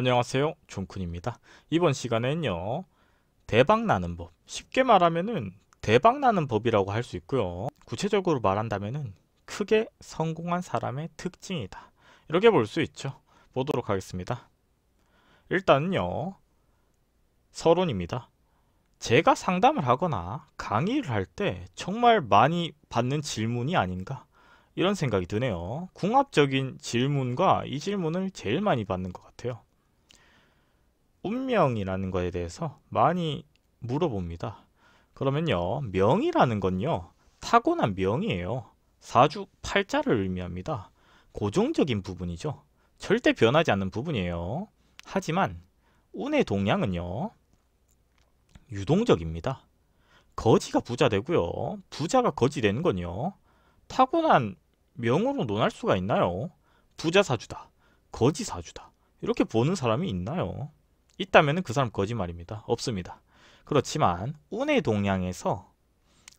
안녕하세요 존쿤입니다 이번 시간에는요 대박나는 법 쉽게 말하면은 대박나는 법이라고 할 수 있고요 구체적으로 말한다면은 크게 성공한 사람의 특징이다 이렇게 볼 수 있죠 보도록 하겠습니다 일단은요 서론입니다 제가 상담을 하거나 강의를 할 때 정말 많이 받는 질문이 아닌가 이런 생각이 드네요. 궁합적인 질문과 이 질문을 제일 많이 받는 것 같아요. 운명이라는 것에 대해서 많이 물어봅니다. 그러면요, 명이라는 건요, 타고난 명이에요. 사주 팔자를 의미합니다. 고정적인 부분이죠. 절대 변하지 않는 부분이에요. 하지만 운의 동향은요, 유동적입니다. 거지가 부자 되고요. 부자가 거지 되는 건요. 타고난 명으로 논할 수가 있나요? 부자 사주다. 거지 사주다. 이렇게 보는 사람이 있나요? 있다면 그 사람 거짓말입니다. 없습니다. 그렇지만 운의 동향에서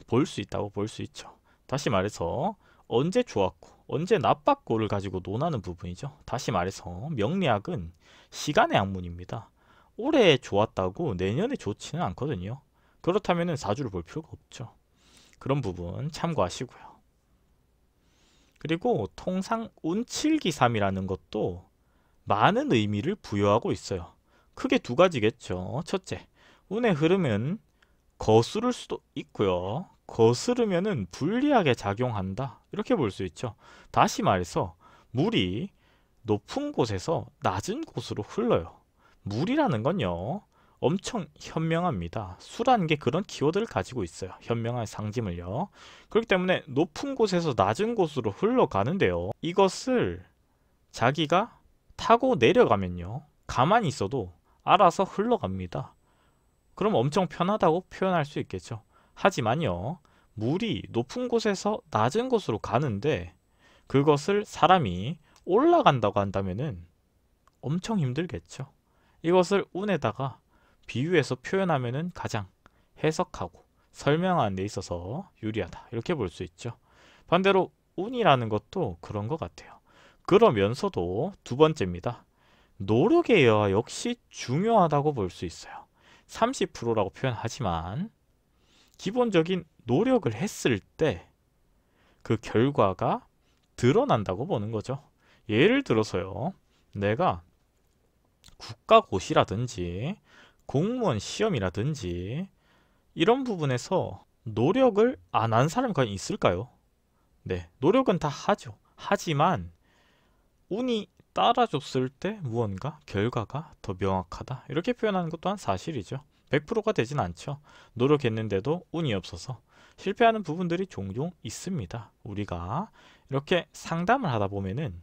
볼 수 있다고 볼 수 있죠. 다시 말해서 언제 좋았고 언제 나빴고를 가지고 논하는 부분이죠. 다시 말해서 명리학은 시간의 학문입니다. 올해 좋았다고 내년에 좋지는 않거든요. 그렇다면 사주를 볼 필요가 없죠. 그런 부분 참고하시고요. 그리고 통상 운칠기삼이라는 것도 많은 의미를 부여하고 있어요. 크게 두 가지겠죠. 첫째, 운의 흐름은 거스를 수도 있고요. 거스르면은 불리하게 작용한다. 이렇게 볼 수 있죠. 다시 말해서 물이 높은 곳에서 낮은 곳으로 흘러요. 물이라는 건요. 엄청 현명합니다. 수라는 게 그런 키워드를 가지고 있어요. 현명한 상징을요. 그렇기 때문에 높은 곳에서 낮은 곳으로 흘러가는데요. 이것을 자기가 타고 내려가면요. 가만히 있어도 알아서 흘러갑니다. 그럼 엄청 편하다고 표현할 수 있겠죠. 하지만요. 물이 높은 곳에서 낮은 곳으로 가는데 그것을 사람이 올라간다고 한다면은 엄청 힘들겠죠. 이것을 운에다가 비유해서 표현하면은 가장 해석하고 설명하는 데 있어서 유리하다. 이렇게 볼 수 있죠. 반대로 운이라는 것도 그런 것 같아요. 그러면서도 두 번째입니다. 노력의 여하 역시 중요하다고 볼 수 있어요. 30%라고 표현하지만 기본적인 노력을 했을 때 그 결과가 드러난다고 보는 거죠. 예를 들어서요. 내가 국가고시라든지 공무원 시험이라든지 이런 부분에서 노력을 안 한 사람이 과연 있을까요? 네, 노력은 다 하죠. 하지만 운이 따라줬을 때 무언가 결과가 더 명확하다 이렇게 표현하는 것도 한 사실이죠 100%가 되진 않죠 노력했는데도 운이 없어서 실패하는 부분들이 종종 있습니다 우리가 이렇게 상담을 하다 보면은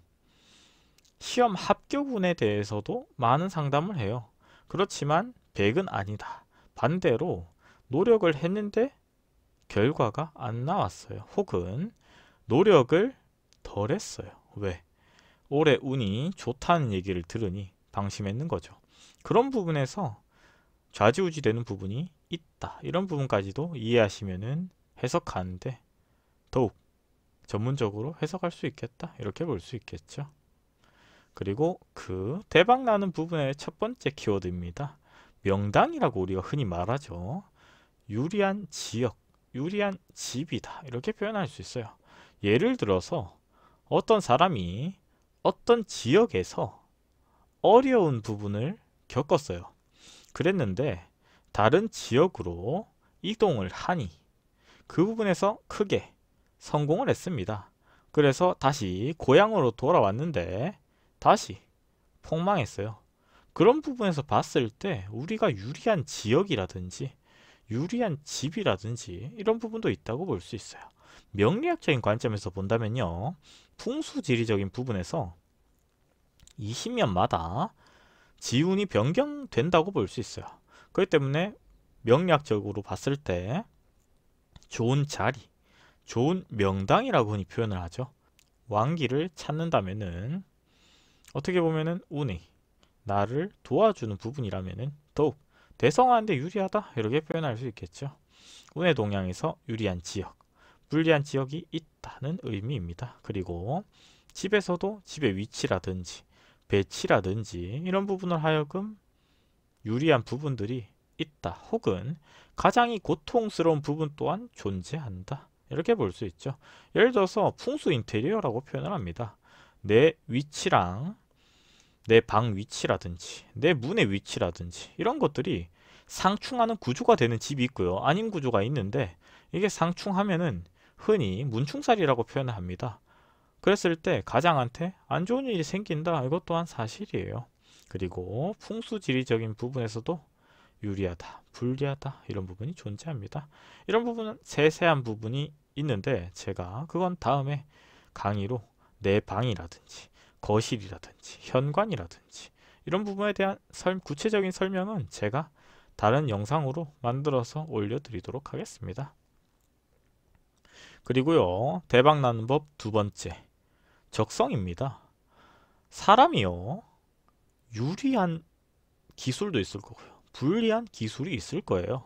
시험 합격운에 대해서도 많은 상담을 해요 그렇지만 100은 아니다 반대로 노력을 했는데 결과가 안 나왔어요 혹은 노력을 덜 했어요 왜? 올해 운이 좋다는 얘기를 들으니 방심했는 거죠. 그런 부분에서 좌지우지 되는 부분이 있다. 이런 부분까지도 이해하시면은 해석하는데 더욱 전문적으로 해석할 수 있겠다. 이렇게 볼 수 있겠죠. 그리고 그 대박나는 부분의 첫 번째 키워드입니다. 명당이라고 우리가 흔히 말하죠. 유리한 지역, 유리한 집이다. 이렇게 표현할 수 있어요. 예를 들어서 어떤 사람이 어떤 지역에서 어려운 부분을 겪었어요. 그랬는데 다른 지역으로 이동을 하니 그 부분에서 크게 성공을 했습니다. 그래서 다시 고향으로 돌아왔는데 다시 폭망했어요. 그런 부분에서 봤을 때 우리가 유리한 지역이라든지 유리한 집이라든지 이런 부분도 있다고 볼 수 있어요. 명리학적인 관점에서 본다면요. 풍수지리적인 부분에서 20년마다 지운이 변경된다고 볼 수 있어요. 그렇기 때문에 명리학적으로 봤을 때 좋은 자리, 좋은 명당이라고 흔히 표현을 하죠. 왕기를 찾는다면은 어떻게 보면은 운이 나를 도와주는 부분이라면은 더욱 대성하는데 유리하다 이렇게 표현할 수 있겠죠. 운의 동향에서 유리한 지역 불리한 지역이 있다는 의미입니다. 그리고 집에서도 집의 위치라든지 배치라든지 이런 부분을 하여금 유리한 부분들이 있다 혹은 가장이 고통스러운 부분 또한 존재한다 이렇게 볼 수 있죠 예를 들어서 풍수 인테리어라고 표현을 합니다 내 위치랑 내 방 위치라든지 내 문의 위치라든지 이런 것들이 상충하는 구조가 되는 집이 있고요 아닌 구조가 있는데 이게 상충하면은 흔히 문충살이라고 표현을 합니다. 그랬을 때 가장한테 안 좋은 일이 생긴다 이것 또한 사실이에요. 그리고 풍수지리적인 부분에서도 유리하다, 불리하다 이런 부분이 존재합니다. 이런 부분은 세세한 부분이 있는데 제가 그건 다음에 강의로 내 방이라든지 거실이라든지 현관이라든지 이런 부분에 대한 설, 구체적인 설명은 제가 다른 영상으로 만들어서 올려드리도록 하겠습니다. 그리고요. 대박 나는 법 두 번째. 적성입니다. 사람이요. 유리한 기술도 있을 거고요. 불리한 기술이 있을 거예요.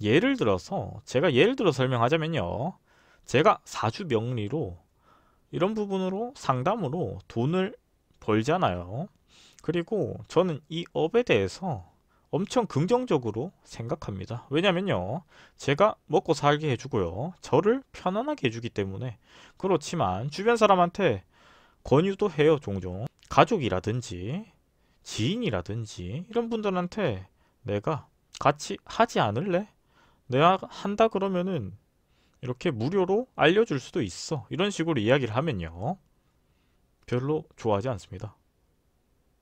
예를 들어서 제가 예를 들어 설명하자면요. 제가 사주 명리로 이런 부분으로 상담으로 돈을 벌잖아요. 그리고 저는 이 업에 대해서 엄청 긍정적으로 생각합니다. 왜냐면요. 제가 먹고 살게 해주고요. 저를 편안하게 해주기 때문에 그렇지만 주변 사람한테 권유도 해요. 종종. 가족이라든지 지인이라든지 이런 분들한테 내가 같이 하지 않을래? 내가 한다 그러면은 이렇게 무료로 알려줄 수도 있어. 이런 식으로 이야기를 하면요. 별로 좋아하지 않습니다.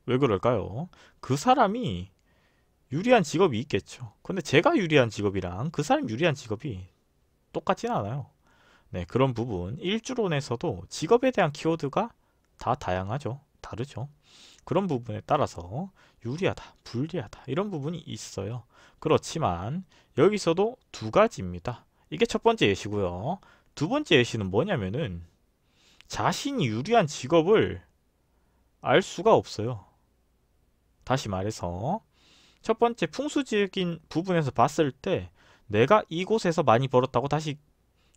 왜 그럴까요? 그 사람이 유리한 직업이 있겠죠. 근데 제가 유리한 직업이랑 그 사람 유리한 직업이 똑같진 않아요. 네, 그런 부분 일주론에서도 직업에 대한 키워드가 다 다양하죠. 다르죠. 그런 부분에 따라서 유리하다, 불리하다 이런 부분이 있어요. 그렇지만 여기서도 두 가지입니다. 이게 첫 번째 예시고요. 두 번째 예시는 뭐냐면은 자신이 유리한 직업을 알 수가 없어요. 다시 말해서 첫 번째 풍수지역인 부분에서 봤을 때 내가 이곳에서 많이 벌었다고 다시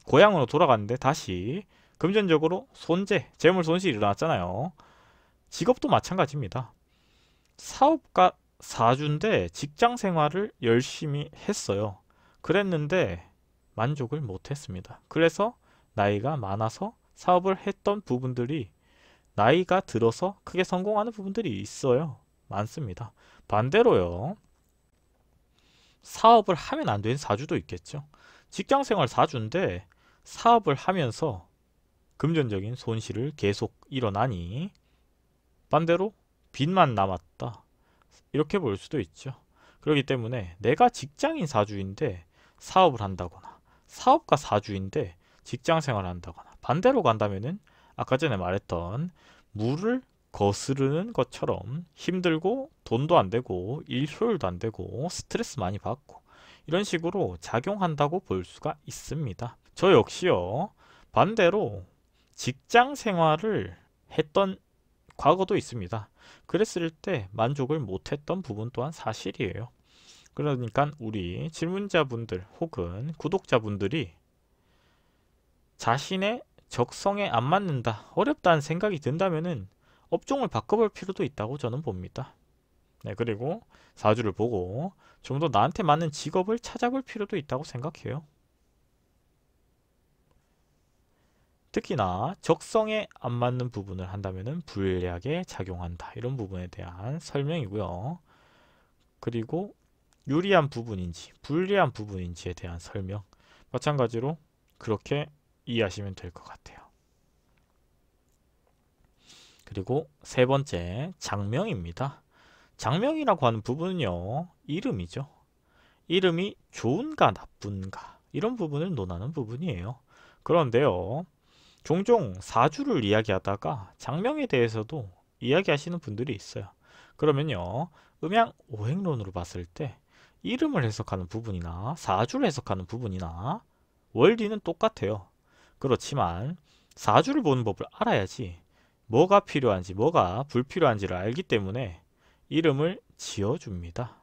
고향으로 돌아갔는데 다시 금전적으로 손재, 재물 손실이 일어났잖아요. 직업도 마찬가지입니다. 사업가 사주인데 직장 생활을 열심히 했어요. 그랬는데 만족을 못했습니다. 그래서 나이가 많아서 사업을 했던 부분들이 나이가 들어서 크게 성공하는 부분들이 있어요. 많습니다. 반대로요. 사업을 하면 안 되는 사주도 있겠죠. 직장생활 사주인데 사업을 하면서 금전적인 손실을 계속 일어나니 반대로 빚만 남았다. 이렇게 볼 수도 있죠. 그렇기 때문에 내가 직장인 사주인데 사업을 한다거나 사업가 사주인데 직장생활을 한다거나 반대로 간다면은 아까 전에 말했던 물을 거스르는 것처럼 힘들고 돈도 안 되고 일 효율도 안 되고 스트레스 많이 받고 이런 식으로 작용한다고 볼 수가 있습니다. 저 역시요. 반대로 직장 생활을 했던 과거도 있습니다. 그랬을 때 만족을 못했던 부분 또한 사실이에요. 그러니까 우리 질문자분들 혹은 구독자분들이 자신의 적성에 안 맞는다, 어렵다는 생각이 든다면은 업종을 바꿔볼 필요도 있다고 저는 봅니다. 네, 그리고 사주를 보고 좀 더 나한테 맞는 직업을 찾아볼 필요도 있다고 생각해요. 특히나 적성에 안 맞는 부분을 한다면 불리하게 작용한다. 이런 부분에 대한 설명이고요. 그리고 유리한 부분인지 불리한 부분인지에 대한 설명 마찬가지로 그렇게 이해하시면 될 것 같아요. 그리고 세 번째 장명입니다. 장명이라고 하는 부분은요. 이름이죠. 이름이 좋은가 나쁜가 이런 부분을 논하는 부분이에요. 그런데요. 종종 사주를 이야기하다가 장명에 대해서도 이야기하시는 분들이 있어요. 그러면요. 음양 오행론으로 봤을 때 이름을 해석하는 부분이나 사주를 해석하는 부분이나 원리는 똑같아요. 그렇지만 사주를 보는 법을 알아야지 뭐가 필요한지 뭐가 불필요한지를 알기 때문에 이름을 지어줍니다.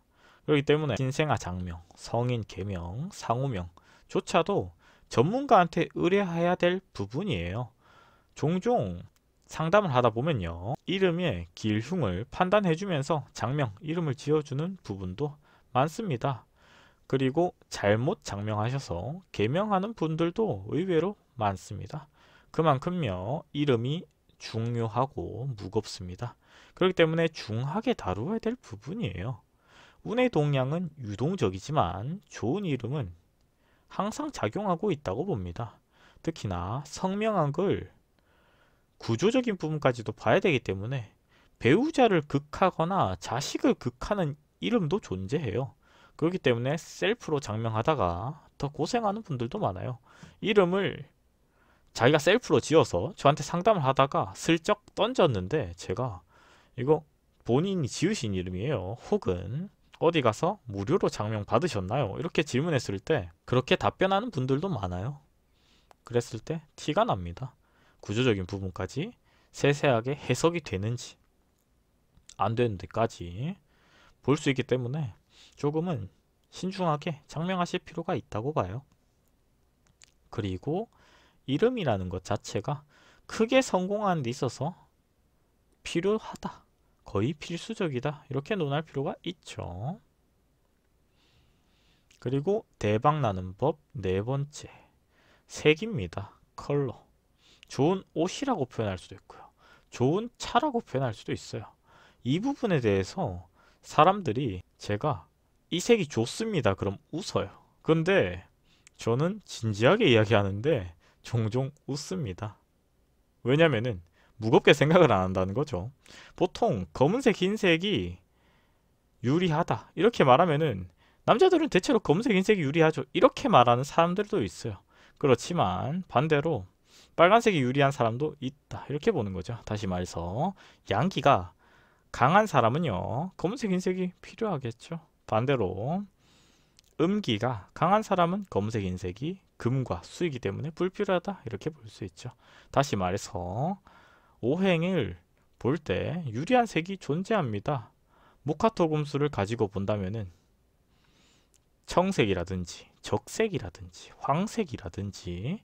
그렇기 때문에 신생아 장명, 성인 개명, 상호명 조차도 전문가한테 의뢰해야 될 부분이에요. 종종 상담을 하다 보면요. 이름의 길흉을 판단해주면서 장명, 이름을 지어주는 부분도 많습니다. 그리고 잘못 장명하셔서 개명하는 분들도 의외로 많습니다. 그만큼요. 이름이 중요하고 무겁습니다. 그렇기 때문에 중하게 다루어야 될 부분이에요. 운의 동향은 유동적이지만 좋은 이름은 항상 작용하고 있다고 봅니다. 특히나 성명한 글, 구조적인 부분까지도 봐야 되기 때문에 배우자를 극하거나 자식을 극하는 이름도 존재해요. 그렇기 때문에 셀프로 장명하다가 더 고생하는 분들도 많아요. 이름을 자기가 셀프로 지어서 저한테 상담을 하다가 슬쩍 던졌는데 제가 이거 본인이 지으신 이름이에요. 혹은 어디 가서 무료로 장명 받으셨나요? 이렇게 질문했을 때 그렇게 답변하는 분들도 많아요. 그랬을 때 티가 납니다. 구조적인 부분까지 세세하게 해석이 되는지 안 되는데까지 볼 수 있기 때문에 조금은 신중하게 장명하실 필요가 있다고 봐요. 그리고 이름이라는 것 자체가 크게 성공하는 데 있어서 필요하다. 거의 필수적이다. 이렇게 논할 필요가 있죠. 그리고 대박나는 법 네 번째. 색입니다. 컬러. 좋은 옷이라고 표현할 수도 있고요. 좋은 차라고 표현할 수도 있어요. 이 부분에 대해서 사람들이 제가 이 색이 좋습니다. 그럼 웃어요. 근데 저는 진지하게 이야기하는데 종종 웃습니다. 왜냐면은 무겁게 생각을 안 한다는 거죠. 보통 검은색, 흰색이 유리하다 이렇게 말하면은 남자들은 대체로 검은색, 흰색이 유리하죠. 이렇게 말하는 사람들도 있어요. 그렇지만 반대로 빨간색이 유리한 사람도 있다 이렇게 보는 거죠. 다시 말해서 양기가 강한 사람은요 검은색, 흰색이 필요하겠죠. 반대로 음기가 강한 사람은 검은색 인색이 금과 수이기 때문에 불필요하다 이렇게 볼 수 있죠. 다시 말해서 오행을 볼 때 유리한 색이 존재합니다. 모카토 금수를 가지고 본다면은 청색이라든지 적색이라든지 황색이라든지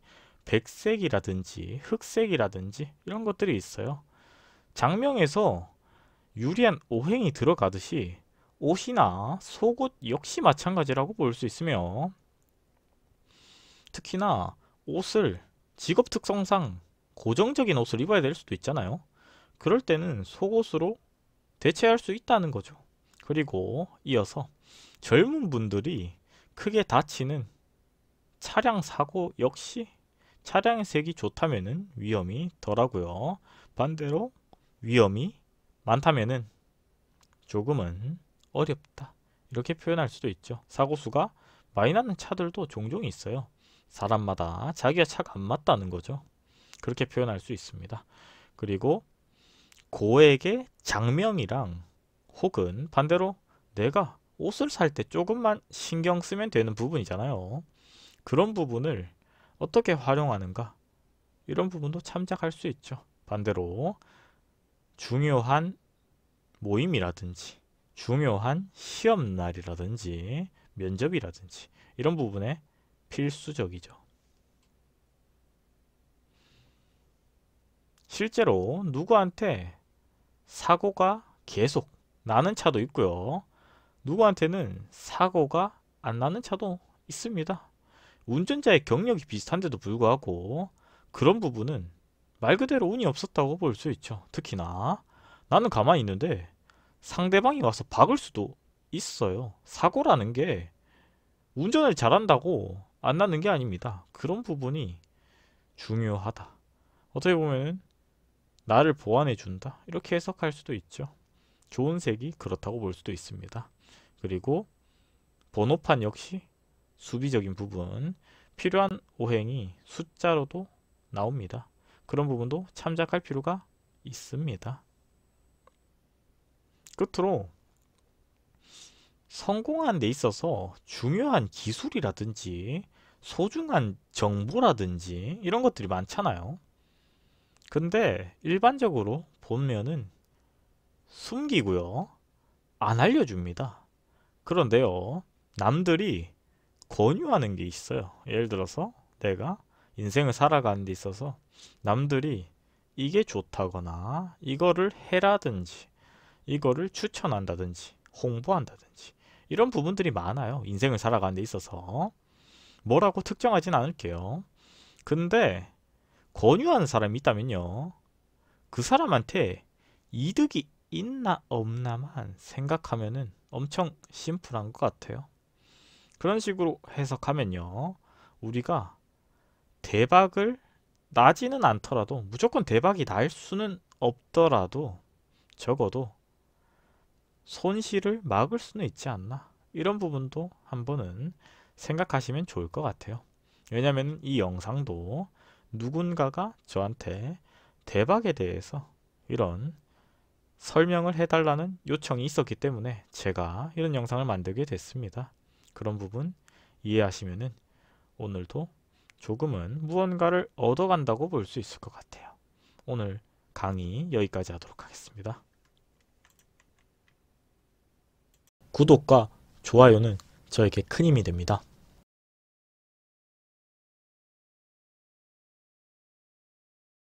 백색이라든지 흑색이라든지 이런 것들이 있어요. 장명에서 유리한 오행이 들어가듯이 옷이나 속옷 역시 마찬가지라고 볼 수 있으며 특히나 옷을 직업 특성상 고정적인 옷을 입어야 될 수도 있잖아요. 그럴 때는 속옷으로 대체할 수 있다는 거죠. 그리고 이어서 젊은 분들이 크게 다치는 차량 사고 역시 차량의 색이 좋다면 위험이 덜하고요. 반대로 위험이 많다면 조금은 어렵다 이렇게 표현할 수도 있죠 사고수가 많이 나는 차들도 종종 있어요 사람마다 자기가 차가 안 맞다는 거죠 그렇게 표현할 수 있습니다 그리고 고액의 장명이랑 혹은 반대로 내가 옷을 살 때 조금만 신경 쓰면 되는 부분이잖아요 그런 부분을 어떻게 활용하는가 이런 부분도 참작할 수 있죠 반대로 중요한 모임이라든지 중요한 시험날이라든지 면접이라든지 이런 부분에 필수적이죠. 실제로 누구한테 사고가 계속 나는 차도 있고요. 누구한테는 사고가 안 나는 차도 있습니다. 운전자의 경력이 비슷한데도 불구하고 그런 부분은 말 그대로 운이 없었다고 볼 수 있죠. 특히나 나는 가만히 있는데 상대방이 와서 박을 수도 있어요. 사고라는 게 운전을 잘한다고 안 나는 게 아닙니다. 그런 부분이 중요하다. 어떻게 보면 나를 보완해 준다. 이렇게 해석할 수도 있죠. 좋은 색이 그렇다고 볼 수도 있습니다. 그리고 번호판 역시 수비적인 부분 필요한 오행이 숫자로도 나옵니다. 그런 부분도 참작할 필요가 있습니다. 끝으로 성공한 데 있어서 중요한 기술이라든지 소중한 정보라든지 이런 것들이 많잖아요. 근데 일반적으로 보면은 숨기고요. 안 알려줍니다. 그런데요. 남들이 권유하는 게 있어요. 예를 들어서 내가 인생을 살아가는 데 있어서 남들이 이게 좋다거나 이거를 해라든지 이거를 추천한다든지 홍보한다든지 이런 부분들이 많아요. 인생을 살아가는 데 있어서 뭐라고 특정하진 않을게요. 근데 권유하는 사람이 있다면요. 그 사람한테 이득이 있나 없나만 생각하면은 엄청 심플한 것 같아요. 그런 식으로 해석하면요. 우리가 대박을 나지는 않더라도 무조건 대박이 날 수는 없더라도 적어도 손실을 막을 수는 있지 않나 이런 부분도 한번은 생각하시면 좋을 것 같아요 왜냐하면 이 영상도 누군가가 저한테 대박에 대해서 이런 설명을 해달라는 요청이 있었기 때문에 제가 이런 영상을 만들게 됐습니다 그런 부분 이해하시면은 오늘도 조금은 무언가를 얻어간다고 볼 수 있을 것 같아요 오늘 강의 여기까지 하도록 하겠습니다 구독과 좋아요는 저에게 큰 힘이 됩니다.